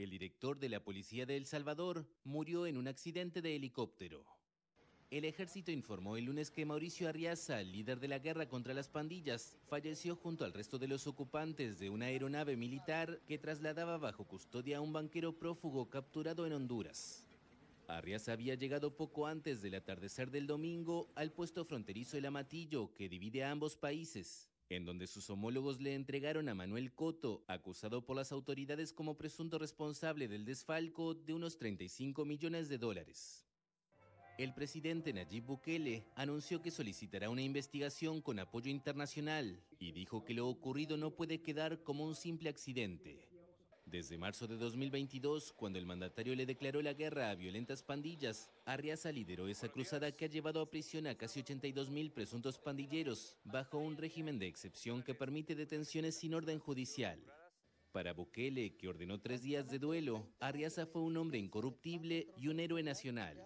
El director de la Policía de El Salvador murió en un accidente de helicóptero. El ejército informó el lunes que Mauricio Arriaza, líder de la guerra contra las pandillas, falleció junto al resto de los ocupantes de una aeronave militar que trasladaba bajo custodia a un banquero prófugo capturado en Honduras. Arriaza había llegado poco antes del atardecer del domingo al puesto fronterizo El Amatillo, que divide a ambos países, en donde sus homólogos le entregaron a Manuel Coto, acusado por las autoridades como presunto responsable del desfalco de unos 35 millones de dólares. El presidente Nayib Bukele anunció que solicitará una investigación con apoyo internacional y dijo que lo ocurrido no puede quedar como un simple accidente. Desde marzo de 2022, cuando el mandatario le declaró la guerra a violentas pandillas, Arriaza lideró esa cruzada que ha llevado a prisión a casi 82.000 presuntos pandilleros bajo un régimen de excepción que permite detenciones sin orden judicial. Para Bukele, que ordenó tres días de duelo, Arriaza fue un hombre incorruptible y un héroe nacional.